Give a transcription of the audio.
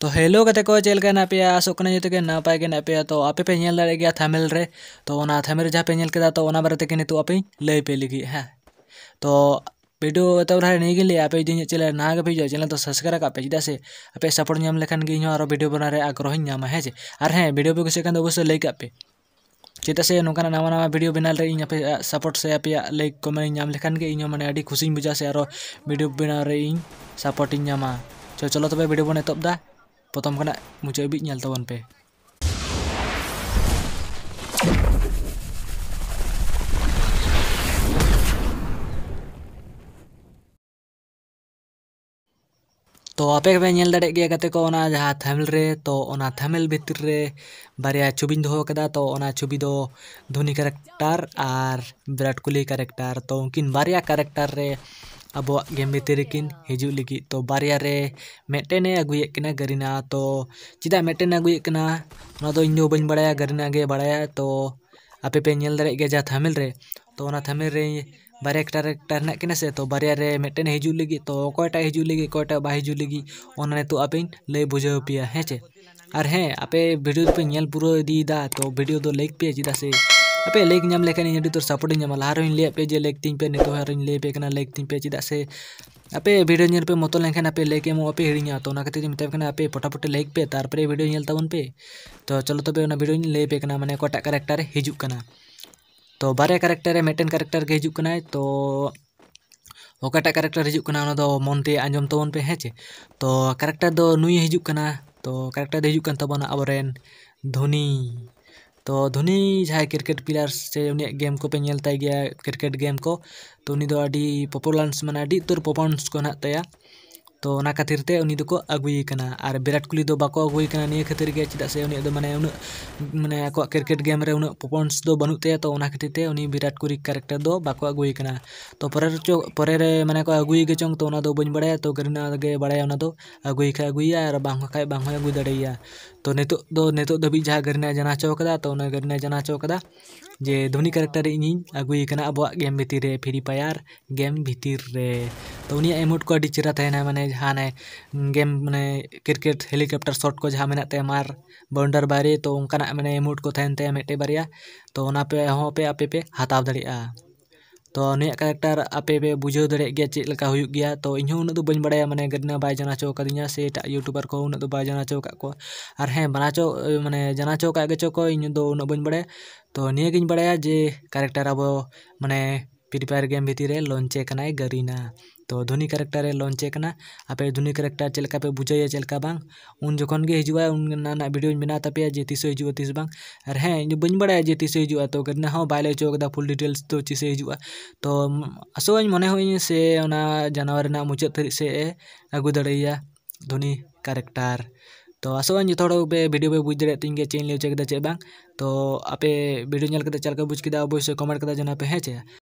तो हेलो कते को चल के नापे सोकने जो के ना पाए के नापे तो आपे पे नेल दाड़े थमेल रे तो ना थमेल जहाँ पे नेल के तो ना बारे तक नितु आपे लय पे लिखी हाँ तो वीडियो एतब रहा नहीं तो गई आप जो चैनल ना पे हजू चैनल तो सब्सक्राइब का पे चेदा से आप सपोर्ट नाम लेखान इन और वीडियो बना आग्रह नामा है जे और हाँ वीडियो पे कुछ अवश्य लय का पे चेता से नौका नवा नवा वीडियो बना ले इन पे सपोर्ट से आप लाइक कमेंट नाम लेखान के इन मैंने खुशी बुझा से और वीडियो बना इन सपोर्ट नामा हाँ। चलो तब तो वीडियो बन एतब तो ᱯᱚᱛᱚᱢ ᱠᱷᱚᱱᱟᱜ ᱢᱩᱪᱟᱹᱫ ᱦᱟᱹᱵᱤᱡ ᱧᱮᱞ ᱛᱟᱵᱚᱱ ᱯᱮ तो आपे पे नेल दड़े कते को ओना थमिल रे तो ओना थमिल भितर रे बारिया छवि कदा तो ओना दो धोनी कैरेक्टर और विराट कोहली कैरेक्टर तो उनकिन बारिया कैरेक्टर रे अब गेम गेमेतरकिन हजू लगे तो बारे मेटेन अगुना गरीना तो चेदा मेटेन अगुना इन बड़ा गरीना गे बड़ा तो आपेपे नल दिए जहाँ थामिल तो थामिल बारे टारेक्टर हेकें से तो बारे मेटेन हजू लगे तो कयटा हजू लगे कयटा बा हजू लगे उन्होंने आप लई बुझे हे चे और हाँ आपे भिडियो पे पूरा इदा तो भिडियो लाइक पे चेदा से ᱟᱯᱮ ᱞᱟᱭᱤᱠ ᱧᱟᱢ ᱞᱮᱠᱷᱟᱱ ᱤᱧ ᱟᱹᱰᱤ ᱩᱛᱟᱹᱨ ᱥᱟᱯᱳᱨᱴ ᱤᱧ ᱧᱟᱢᱟ ᱞᱟᱦᱟ ᱨᱮᱦᱚᱸᱧ ᱞᱟᱹᱭᱟᱫ ᱯᱮ ᱡᱮ ᱞᱟᱭᱤᱠ ᱛᱤᱧ ᱯᱮ ᱱᱤᱛᱚᱜ ᱦᱚᱸ ᱟᱨᱚᱧ ᱞᱟᱹᱭ ᱟᱯᱮ ᱠᱟᱱᱟ ᱞᱟᱭᱤᱠ ᱛᱤᱧ ᱯᱮ ᱪᱮᱫᱟᱜ ᱥᱮ ᱟᱯᱮ ᱵᱷᱤᱰᱤᱭᱳ ᱧᱮᱞ ᱯᱮ ᱢᱚᱛᱚ ᱞᱮᱱᱠᱷᱟᱱ ᱟᱯᱮ ᱞᱟᱭᱤᱠ ᱮᱢᱚᱜ ᱯᱮ ᱦᱤᱲᱤᱧᱟ ᱛᱚ ᱚᱱᱟ ᱠᱷᱟᱹᱛᱤᱨ ᱤᱧ ᱢᱮᱛᱟᱯᱮ ᱠᱟᱱᱟ ᱟᱯᱮ ᱯᱷᱚᱴᱟᱯᱷᱚᱴ ᱞᱟᱭᱤᱠ ᱯᱮ ᱛᱟᱨᱯᱚᱨᱮ ᱵᱷᱤᱰᱤᱭᱳ ᱧᱮᱞ ᱛᱟᱵᱚᱱ ᱯᱮ ᱛᱚ ᱪᱚᱞᱚ ᱛᱚᱵᱮ ᱚᱱᱟ ᱵᱷᱤᱰᱤᱭᱳᱧ ᱞᱟᱹᱭ ᱟᱯᱮ ᱠᱟᱱᱟ ᱢᱟᱱᱮ ᱚᱠᱟᱴᱟᱜ ᱠᱟᱨᱮᱠᱴᱟᱨ ᱦᱤᱡᱩᱜ ᱠᱟᱱᱟ ᱛᱚ बारे कैरेक्टर मेटन कैरेक्टर के हजू तो ओकाटा कैरेक्टर हजू मनते आजम तबन पे हेचे तो कैरेक्टर दो नुई हजू तो कैरेक्टर हजू तबना अब धोनी ᱛᱚ ᱫᱷᱚᱱᱤ ᱡᱟᱦᱟᱸᱭ ᱠᱨᱤᱠᱮᱴ ᱯᱞᱮᱭᱟᱨ ᱥᱮ ᱩᱱᱤᱭᱟᱜ ᱜᱮᱢ ᱠᱚᱯᱮ ᱧᱮᱞ ᱛᱟᱭ ᱜᱮᱭᱟ ᱠᱨᱤᱠᱮᱴ ᱜᱮᱢ ᱠᱚ ᱛᱚ ᱩᱱᱤ ᱫᱚ ᱟᱹᱰᱤ ᱯᱚᱯᱩᱞᱟᱨ ᱢᱟᱱᱮ ᱟᱹᱰᱤ ᱩᱛᱟᱹᱨ ᱯᱟᱨᱯᱷᱚᱨᱢᱮᱱᱥ ᱠᱚ ᱦᱮᱱᱟᱜ ᱛᱟᱭᱟ तो खातिर ते उनी दको और विराट कोहली दो बाको अगुई निये खातिर के चदा से उनी दो उन माने आको क्रिकेट गेम रे उन परफॉर्मेंस दो बनु ते तो खातिर ते उनी विराट कोहली कैरेक्टर दो बाको अगुई तो पर चो परे रे को अगुई गे चंग तो ना दो बन बड़े तो करना गे अगुई खा अगुई और बाखा खा बांग अगुई तो नित दो नेतो दबी जहां गरने जना चौकदा तो उन जाना जना चौकदा जे धोनी कैरेक्टर इन अगुई अब गेम भितर फ्री फायर गेम भितर तो उन एमोट को अभी चिरा मैंने जहाँ गेम मैंने क्रिकेट हेलीकॉप्टर शॉट को जहाँ मेना मार बाउंडर बारे तो उनका मैंने एमोट को तहन मेटे बारे तो पे पे आपे पे हताव दड़ा तो, तो, तो, तो उन्हें कैरेक्टर आपे पे बुझे दड़े चेका हो तो इन उन्ना बी बड़ा मैंने गरीब बै जनाचो का से एट यूट्यूबर को उन्ना बै जनाचो को और हाँ बनाचो मैंने जनाचो का गचो को इन उन्ना बड़ा तो नियेगी बड़ा जे कैरेक्टर अब मैंने फ्री फायर गेम भितर लंचेकना गरीना तो धोनी कैरेक्टर लंचेकना आप धोनी कैरेक्टर चलका पे बुझे चलका बांग उन जखन के हजुआ उन भिडियो बनाता पे जे तीस हजू तीस बांग हाँ बी बड़ा जे तीस हजू तो गरीना हाँ बाले चौकदा फुल डिटेल्स तो चीसे हजू तो आसो मन से जानवर मुचाद धरी से आगू दड़ेया धोनी कैरेक्टर तो आसोवा जो पे भिडियो पे बुझ दिए चेन लिया चेक चे बांग तो आपे भिडियो चलकर बुझ के कमेंट कर जाना पे हे चे